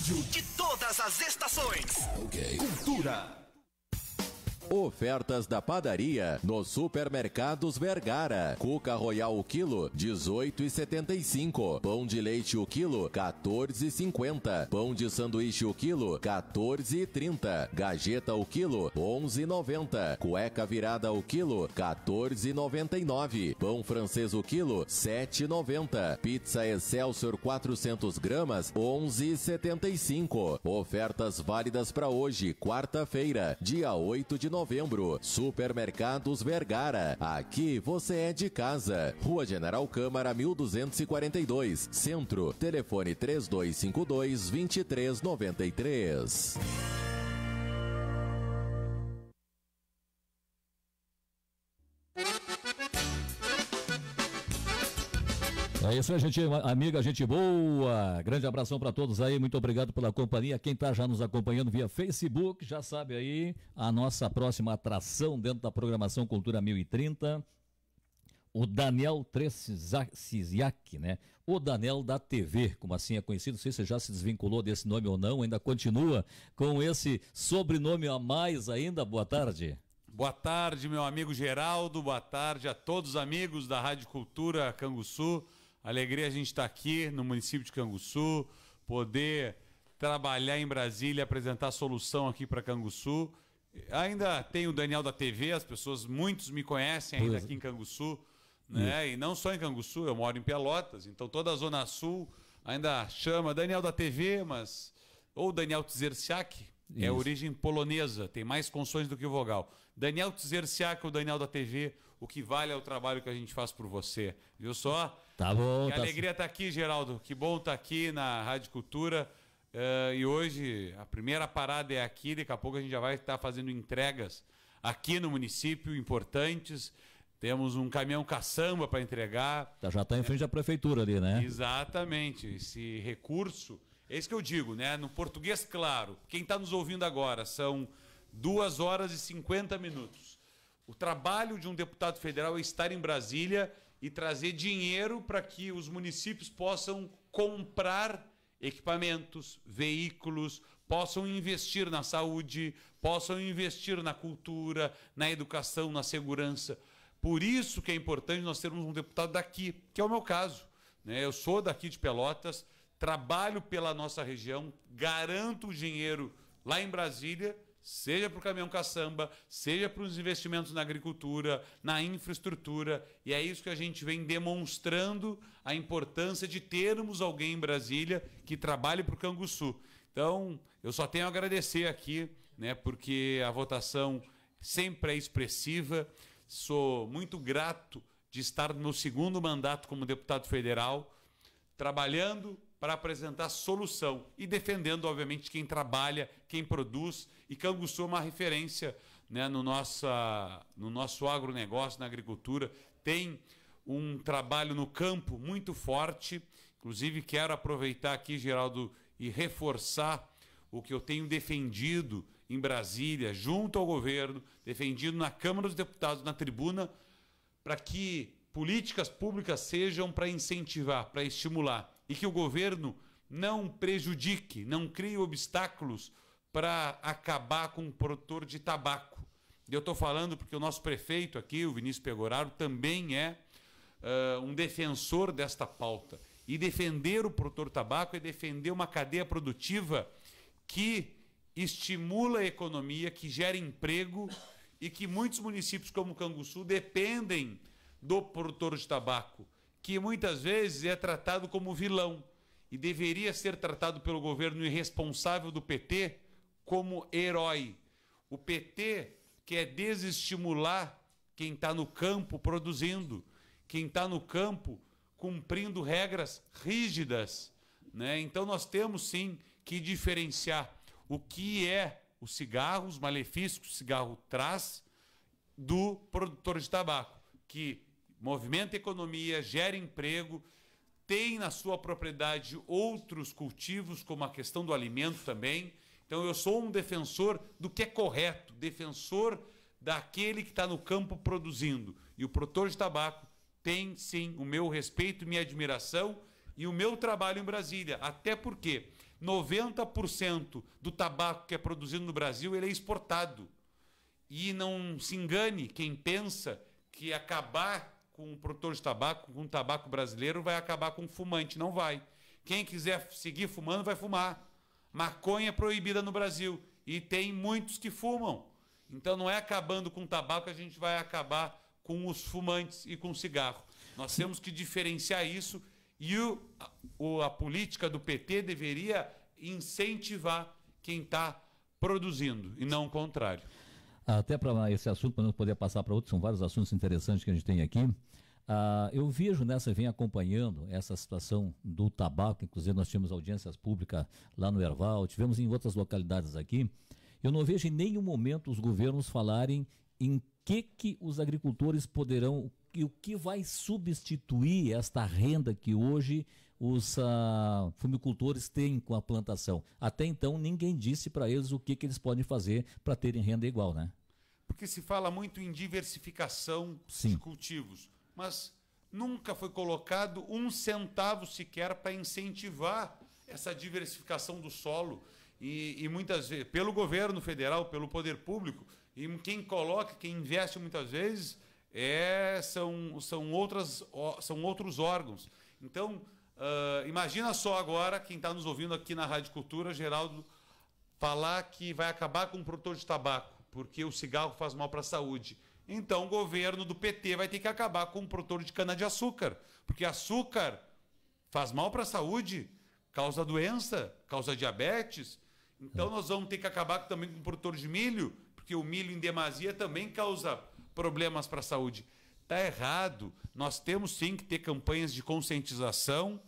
rádio de todas as estações. Okay. Cultura. Ofertas da padaria nos supermercados Vergara. Cuca Royal o quilo 18,75. Pão de leite o quilo 14,50. Pão de sanduíche o quilo 14,30. Gajeta o quilo 11,90. Cueca virada o quilo 14,99. Pão francês o quilo 7,90. Pizza Excelsior 400 gramas 11,75. Ofertas válidas para hoje, quarta-feira, dia 8 de novembro novembro. Supermercados Vergara. Aqui você é de casa. Rua General Câmara 1242, Centro. Telefone 3252 2393. É isso aí, gente, amiga, gente boa. Grande abração para todos aí. Muito obrigado pela companhia. Quem está já nos acompanhando via Facebook, já sabe aí a nossa próxima atração dentro da programação Cultura 1030. O Daniel Tresziak, né? O Daniel da TV, como assim é conhecido. Não sei se você já se desvinculou desse nome ou não, ainda continua com esse sobrenome a mais ainda. Boa tarde. Boa tarde, meu amigo Geraldo. Boa tarde a todos os amigos da Rádio Cultura Canguçu. Alegria a gente estar tá aqui no município de Canguçu, poder trabalhar em Brasília, apresentar solução aqui para Canguçu. Ainda tem o Daniel da TV, as pessoas, muitos me conhecem ainda aqui em Canguçu, né? E não só em Canguçu, eu moro em Pelotas, então toda a Zona Sul ainda chama Daniel da TV, mas. Ou Daniel Tzerciak, é Isso. É origem polonesa, tem mais consoantes do que vogal. Daniel Tzerciak, o Daniel da TV, o que vale é o trabalho que a gente faz por você. Viu só? Tá bom. Que tá alegria estar tá aqui, Geraldo. Que bom estar tá aqui na Rádio Cultura. Uh, e hoje a primeira parada é aqui, daqui a pouco a gente já vai estar tá fazendo entregas aqui no município, importantes. Temos um caminhão caçamba para entregar. Tá, já está em frente à prefeitura ali, né? Exatamente. Esse recurso é isso que eu digo, né? No português, claro. Quem está nos ouvindo agora são duas horas e 50 minutos. O trabalho de um deputado federal é estar em Brasília e trazer dinheiro para que os municípios possam comprar equipamentos, veículos, possam investir na saúde, possam investir na cultura, na educação, na segurança. Por isso que é importante nós termos um deputado daqui, que é o meu caso. Né? Eu sou daqui de Pelotas trabalho pela nossa região, garanto o dinheiro lá em Brasília, seja para o caminhão caçamba, seja para os investimentos na agricultura, na infraestrutura, e é isso que a gente vem demonstrando a importância de termos alguém em Brasília que trabalhe para o Canguçu. Então, eu só tenho a agradecer aqui, né, porque a votação sempre é expressiva. Sou muito grato de estar no meu segundo mandato como deputado federal, trabalhando para apresentar solução e defendendo, obviamente, quem trabalha, quem produz. E Canguçu é uma referência né, no, nossa, no nosso agronegócio, na agricultura. Tem um trabalho no campo muito forte. Inclusive, quero aproveitar aqui, Geraldo, e reforçar o que eu tenho defendido em Brasília, junto ao governo, defendido na Câmara dos Deputados, na tribuna, para que políticas públicas sejam para incentivar, para estimular e que o governo não prejudique, não crie obstáculos para acabar com o produtor de tabaco. eu estou falando porque o nosso prefeito aqui, o Vinícius Pegoraro, também é uh, um defensor desta pauta. E defender o produtor de tabaco é defender uma cadeia produtiva que estimula a economia, que gera emprego e que muitos municípios como Canguçu dependem do produtor de tabaco que muitas vezes é tratado como vilão e deveria ser tratado pelo governo irresponsável do PT como herói. O PT quer desestimular quem está no campo produzindo, quem está no campo cumprindo regras rígidas. Né? Então nós temos sim que diferenciar o que é o cigarro, os malefícios que o cigarro traz, do produtor de tabaco, que movimenta economia, gera emprego, tem na sua propriedade outros cultivos, como a questão do alimento também. Então eu sou um defensor do que é correto, defensor daquele que está no campo produzindo. E o produtor de tabaco tem sim o meu respeito, minha admiração e o meu trabalho em Brasília. Até porque 90% do tabaco que é produzido no Brasil ele é exportado. E não se engane quem pensa que acabar com produtor de tabaco, com tabaco brasileiro, vai acabar com fumante. Não vai. Quem quiser seguir fumando, vai fumar. Maconha é proibida no Brasil. E tem muitos que fumam. Então não é acabando com o tabaco que a gente vai acabar com os fumantes e com o cigarro. Nós temos que diferenciar isso e o, a, a política do PT deveria incentivar quem está produzindo e não o contrário. Até para esse assunto, para não poder passar para outros, são vários assuntos interessantes que a gente tem aqui. Ah, eu vejo, nessa, você vem acompanhando essa situação do tabaco, inclusive nós tivemos audiências públicas lá no Erval, tivemos em outras localidades aqui. Eu não vejo em nenhum momento os governos falarem em que, que os agricultores poderão, o que vai substituir esta renda que hoje os ah, fumicultores têm com a plantação. Até então, ninguém disse para eles o que, que eles podem fazer para terem renda igual, né? Porque se fala muito em diversificação Sim. de cultivos mas nunca foi colocado um centavo sequer para incentivar essa diversificação do solo. E, e, muitas vezes, pelo governo federal, pelo poder público, e quem coloca, quem investe muitas vezes, é, são, são, outras, são outros órgãos. Então, uh, imagina só agora, quem está nos ouvindo aqui na Rádio Cultura, Geraldo, falar que vai acabar com o produtor de tabaco, porque o cigarro faz mal para a saúde. Então o governo do PT vai ter que acabar com o produtor de cana-de-açúcar, porque açúcar faz mal para a saúde, causa doença, causa diabetes. Então é. nós vamos ter que acabar também com o produtor de milho, porque o milho em demasia também causa problemas para a saúde. Está errado. Nós temos sim que ter campanhas de conscientização,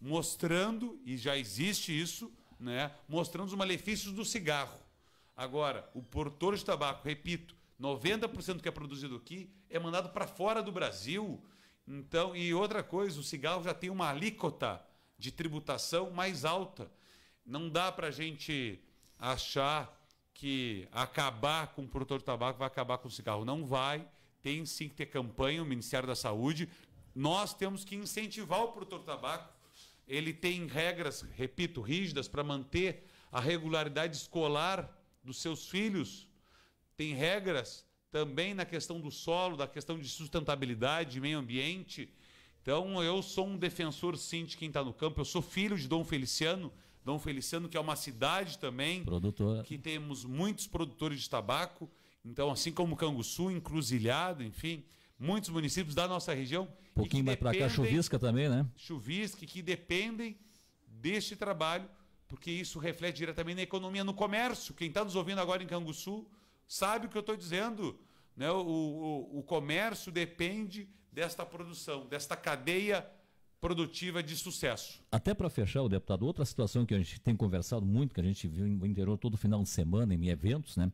mostrando, e já existe isso, né, mostrando os malefícios do cigarro. Agora, o produtor de tabaco, repito, 90% do que é produzido aqui é mandado para fora do Brasil. Então, e outra coisa, o cigarro já tem uma alíquota de tributação mais alta. Não dá para a gente achar que acabar com o produtor de tabaco vai acabar com o cigarro. Não vai. Tem sim que ter campanha, o Ministério da Saúde. Nós temos que incentivar o produtor de tabaco. Ele tem regras, repito, rígidas para manter a regularidade escolar dos seus filhos tem regras também na questão do solo, da questão de sustentabilidade, de meio ambiente. Então, eu sou um defensor, sim, de quem está no campo. Eu sou filho de Dom Feliciano. Dom Feliciano, que é uma cidade também. Produtora. Que temos muitos produtores de tabaco. Então, assim como Canguçu, Encruzilhado, enfim, muitos municípios da nossa região. Um pouquinho mais para cá, Chuvisca também, né? Chuvisca, que dependem deste trabalho, porque isso reflete diretamente na economia, no comércio. Quem está nos ouvindo agora em Canguçu sabe o que eu estou dizendo. Né? O, o, o comércio depende desta produção, desta cadeia produtiva de sucesso. Até para fechar, o deputado, outra situação que a gente tem conversado muito, que a gente viu no interior todo final de semana em eventos, né?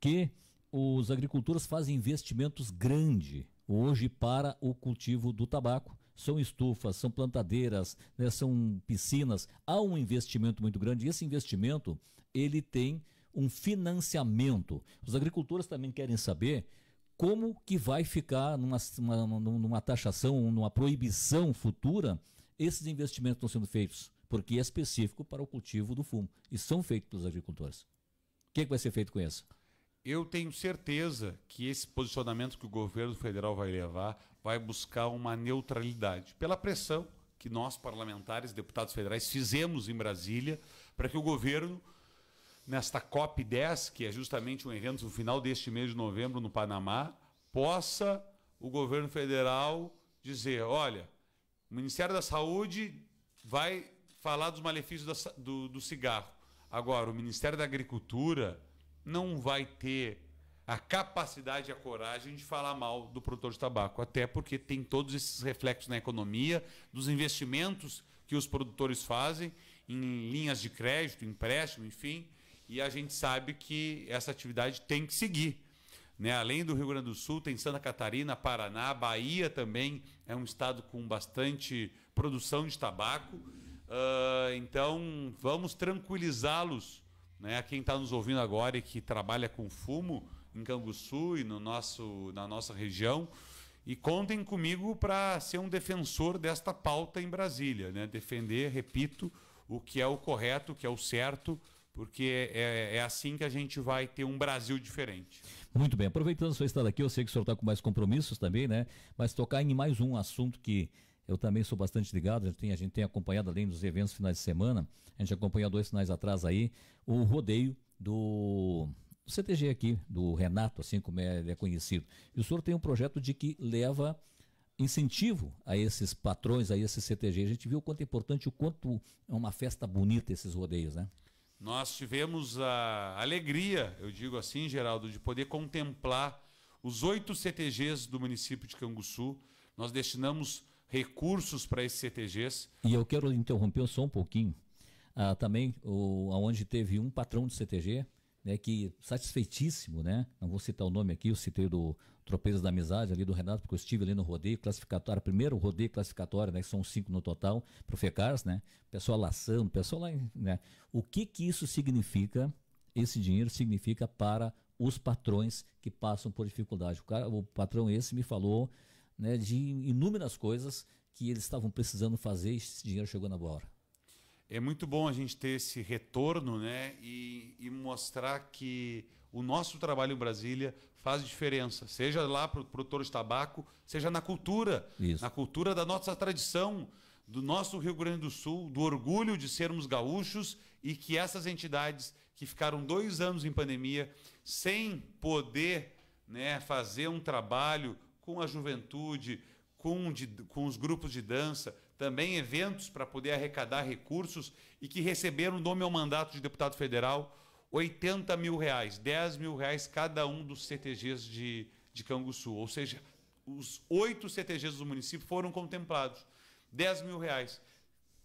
Que os agricultores fazem investimentos grandes hoje para o cultivo do tabaco. São estufas, são plantadeiras, né, são piscinas. Há um investimento muito grande. E esse investimento ele tem um financiamento. Os agricultores também querem saber como que vai ficar numa, numa, numa taxação, numa proibição futura, esses investimentos estão sendo feitos, porque é específico para o cultivo do fumo e são feitos pelos agricultores. O que, é que vai ser feito com isso? Eu tenho certeza que esse posicionamento que o governo federal vai levar vai buscar uma neutralidade pela pressão que nós parlamentares, deputados federais, fizemos em Brasília para que o governo nesta COP10, que é justamente um evento no final deste mês de novembro no Panamá, possa o governo federal dizer: olha, o Ministério da Saúde vai falar dos malefícios do, do cigarro. Agora, o Ministério da Agricultura não vai ter a capacidade e a coragem de falar mal do produtor de tabaco, até porque tem todos esses reflexos na economia, dos investimentos que os produtores fazem em linhas de crédito, empréstimo, enfim, e a gente sabe que essa atividade tem que seguir. Né? Além do Rio Grande do Sul, tem Santa Catarina, Paraná, Bahia também é um estado com bastante produção de tabaco. Uh, então, vamos tranquilizá-los, né? A quem está nos ouvindo agora e que trabalha com fumo em Canguçu e no nosso, na nossa região. E contem comigo para ser um defensor desta pauta em Brasília, né? Defender, repito, o que é o correto, o que é o certo porque é, é, é, assim que a gente vai ter um Brasil diferente. Muito bem, aproveitando sua estada aqui, eu sei que o senhor está com mais compromissos também, né? Mas tocar em mais um assunto que eu também sou bastante ligado, a gente, tem, a gente tem acompanhado, além dos eventos finais de semana, a gente acompanhou dois finais atrás aí, o rodeio do CTG aqui, do Renato, assim como é, ele é conhecido. E o senhor tem um projeto de que leva incentivo a esses patrões, a esses CTG. A gente viu o quanto é importante, o quanto é uma festa bonita esses rodeios, né? nós tivemos a alegria, eu digo assim, Geraldo, de poder contemplar os oito CTGs do município de Canguçu. Nós destinamos recursos para esses CTGs. E eu quero interromper só um pouquinho. Ah, também, o, onde teve um patrão de CTG, né, que satisfeitíssimo, né? Não vou citar o nome aqui, eu citei do Tropeiros da Amizade ali do Renato, porque eu estive ali no rodeio classificatório, primeiro rodeio classificatório, né? Que são cinco no total, para o FECARS, né? Pessoal laçando, pessoal lá, né? O que que isso significa, esse dinheiro significa para os patrões que passam por dificuldade. O, cara, o patrão esse me falou né, de inúmeras coisas que eles estavam precisando fazer e esse dinheiro chegou na boa hora é muito bom a gente ter esse retorno né, e, e mostrar que o nosso trabalho em Brasília faz diferença, seja lá para o produtor de tabaco, seja na cultura, Isso. na cultura da nossa tradição, do nosso Rio Grande do Sul, do orgulho de sermos gaúchos e que essas entidades que ficaram dois anos em pandemia sem poder né, fazer um trabalho com a juventude, com, de, com os grupos de dança, também eventos para poder arrecadar recursos e que receberam do meu mandato de deputado federal 80 mil reais, 10 mil reais cada um dos CTGs de, de Canguçu. Ou seja, os oito CTGs do município foram contemplados. 10 mil reais.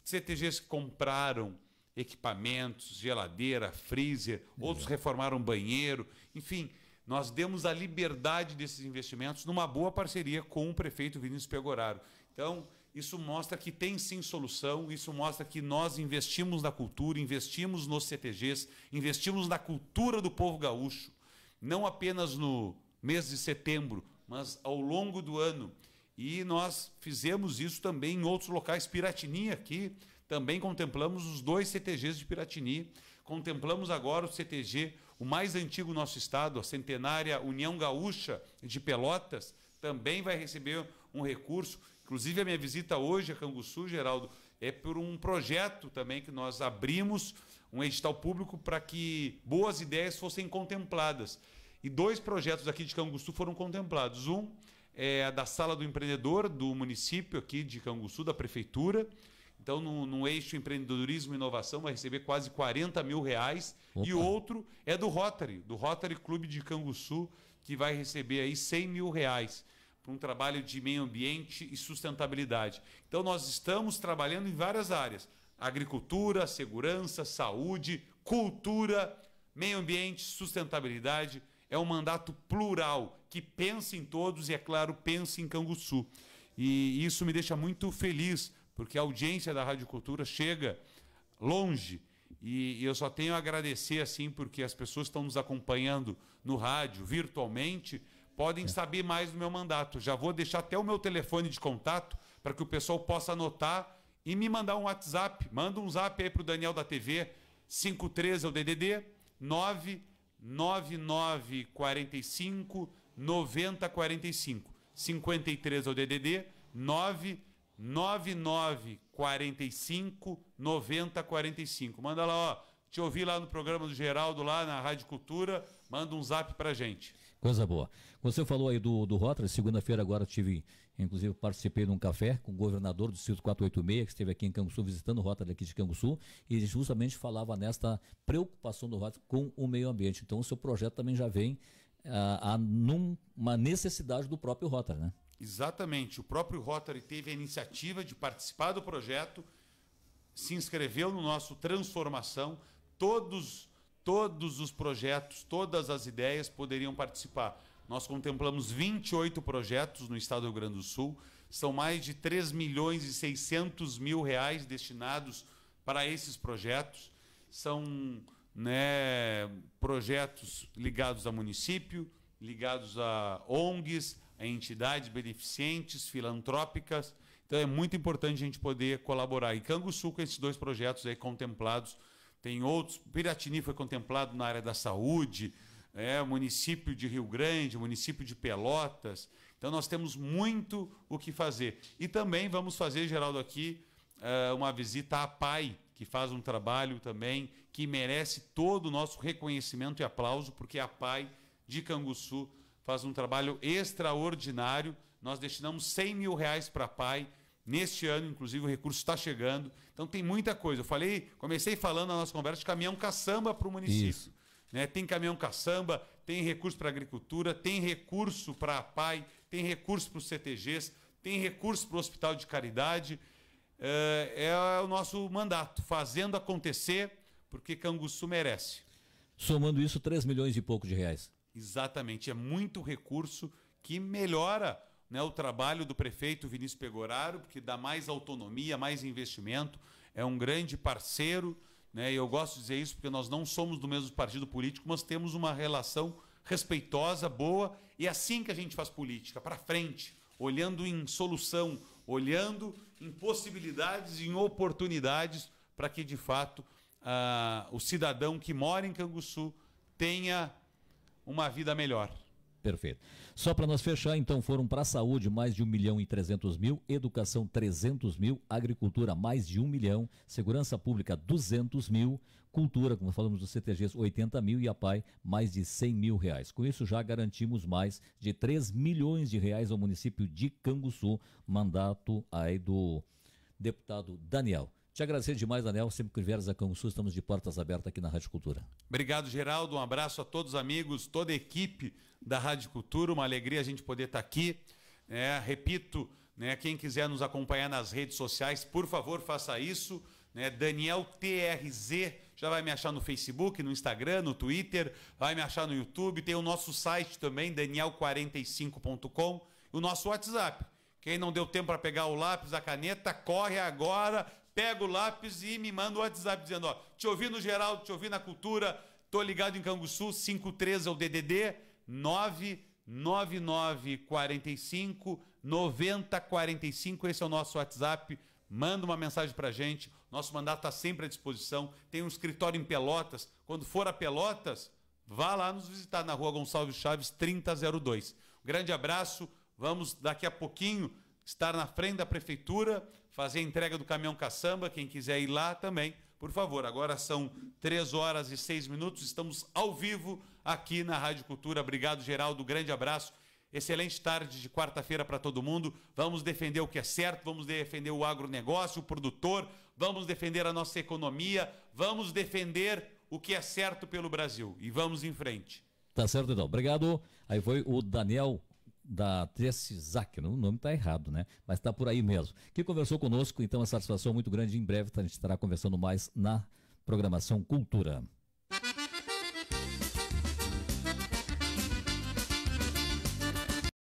CTGs que compraram equipamentos, geladeira, freezer, outros reformaram banheiro, enfim. Nós demos a liberdade desses investimentos numa boa parceria com o prefeito Vinícius Pegoraro. Então, isso mostra que tem sim solução, isso mostra que nós investimos na cultura, investimos nos CTGs, investimos na cultura do povo gaúcho, não apenas no mês de setembro, mas ao longo do ano. E nós fizemos isso também em outros locais, Piratini aqui, também contemplamos os dois CTGs de Piratini, contemplamos agora o CTG, o mais antigo do nosso estado, a centenária União Gaúcha de Pelotas, também vai receber um recurso. Inclusive, a minha visita hoje a Canguçu, Geraldo, é por um projeto também que nós abrimos, um edital público, para que boas ideias fossem contempladas. E dois projetos aqui de Canguçu foram contemplados. Um é a da Sala do Empreendedor do município aqui de Canguçu, da Prefeitura. Então, no, no eixo empreendedorismo e inovação, vai receber quase 40 mil reais. Opa. E outro é do Rotary, do Rotary Clube de Canguçu, que vai receber aí 100 mil reais para um trabalho de meio ambiente e sustentabilidade. Então, nós estamos trabalhando em várias áreas: agricultura, segurança, saúde, cultura, meio ambiente, sustentabilidade. É um mandato plural que pensa em todos e, é claro, pensa em Canguçu. E isso me deixa muito feliz, porque a audiência da Rádio Cultura chega longe e, eu só tenho a agradecer, assim, porque as pessoas que estão nos acompanhando no rádio, virtualmente, podem é. saber mais do meu mandato. Já vou deixar até o meu telefone de contato para que o pessoal possa anotar e me mandar um WhatsApp. Manda um zap aí para o Daniel da TV, 513 é o DDD, 99945 9045. 53 é o DDD, 99945 9945 9045. Manda lá, ó. Te ouvi lá no programa do Geraldo, lá na Rádio Cultura. Manda um zap pra gente. Coisa boa. Você falou aí do, do Rotary, segunda-feira agora tive, inclusive participei de um café com o governador do Distrito 486, que esteve aqui em Canguçu, visitando o Rotary aqui de Canguçu, e justamente falava nesta preocupação do Rotary com o meio ambiente. Então o seu projeto também já vem ah, a, numa necessidade do próprio Rotary, né? Exatamente. O próprio Rotary teve a iniciativa de participar do projeto, se inscreveu no nosso Transformação. Todos, todos os projetos, todas as ideias poderiam participar. Nós contemplamos 28 projetos no estado do Rio Grande do Sul. São mais de 3 milhões e 600 mil reais destinados para esses projetos. São né, projetos ligados a município, ligados a ONGs, entidades beneficentes, filantrópicas. Então é muito importante a gente poder colaborar. E Canguçu, com esses dois projetos aí contemplados, tem outros. Piratini foi contemplado na área da saúde, é, município de Rio Grande, município de Pelotas. Então nós temos muito o que fazer. E também vamos fazer, Geraldo, aqui eh, uma visita à PAI, que faz um trabalho também que merece todo o nosso reconhecimento e aplauso, porque é a PAI de Canguçu faz um trabalho extraordinário. Nós destinamos 100 mil reais para a PAI. Neste ano, inclusive, o recurso está chegando. Então tem muita coisa. Eu falei, comecei falando na nossa conversa de caminhão caçamba para o município. Isso. Né? Tem caminhão caçamba, tem recurso para agricultura, tem recurso para a PAI, tem recurso para os CTGs, tem recurso para o Hospital de Caridade. É, é o nosso mandato, fazendo acontecer, porque Canguçu merece. Somando isso, 3 milhões e pouco de reais. Exatamente, é muito recurso que melhora né, o trabalho do prefeito Vinícius Pegoraro, porque dá mais autonomia, mais investimento, é um grande parceiro. Né, e eu gosto de dizer isso porque nós não somos do mesmo partido político, mas temos uma relação respeitosa, boa, e é assim que a gente faz política, para frente, olhando em solução, olhando em possibilidades, em oportunidades, para que de fato ah, o cidadão que mora em Canguçu tenha uma vida melhor. Perfeito. Só para nós fechar, então foram para a saúde mais de 1 milhão e 300 mil, educação 300 mil, agricultura mais de 1 milhão, segurança pública 200 mil, cultura, como falamos dos CTGs, 80 mil e a PAI mais de 100 mil reais. Com isso já garantimos mais de 3 milhões de reais ao município de Canguçu, mandato aí do deputado Daniel. Te agradecer demais, Daniel. Sempre que vieres a Canguçu, estamos de portas abertas aqui na Rádio Cultura. Obrigado, Geraldo. Um abraço a todos os amigos, toda a equipe da Rádio Cultura. Uma alegria a gente poder estar aqui. É, repito, né, quem quiser nos acompanhar nas redes sociais, por favor, faça isso. Né, Daniel TRZ, já vai me achar no Facebook, no Instagram, no Twitter, vai me achar no YouTube. Tem o nosso site também, daniel45.com, o nosso WhatsApp. Quem não deu tempo para pegar o lápis, a caneta, corre agora, pega o lápis e me manda o WhatsApp dizendo: ó, te ouvi no geral, te ouvi na cultura, tô ligado em Canguçu, 53 é o DDD, 99945 9045. Esse é o nosso WhatsApp. Manda uma mensagem pra gente. Nosso mandato está sempre à disposição. Tem um escritório em Pelotas. Quando for a Pelotas, vá lá nos visitar na rua Gonçalves Chaves 3002. Um grande abraço. Vamos daqui a pouquinho estar na frente da prefeitura, fazer a entrega do caminhão caçamba, quem quiser ir lá também, por favor. Agora são 3 horas e 6 minutos, estamos ao vivo aqui na Rádio Cultura. Obrigado, Geraldo, grande abraço. Excelente tarde de quarta-feira para todo mundo. Vamos defender o que é certo, vamos defender o agronegócio, o produtor, vamos defender a nossa economia, vamos defender o que é certo pelo Brasil e vamos em frente. Tá certo então. Obrigado. Aí foi o Daniel da Tessisac, o nome está errado, né? Mas está por aí mesmo. Que conversou conosco, então, uma é satisfação muito grande. Em breve a gente estará conversando mais na programação Cultura.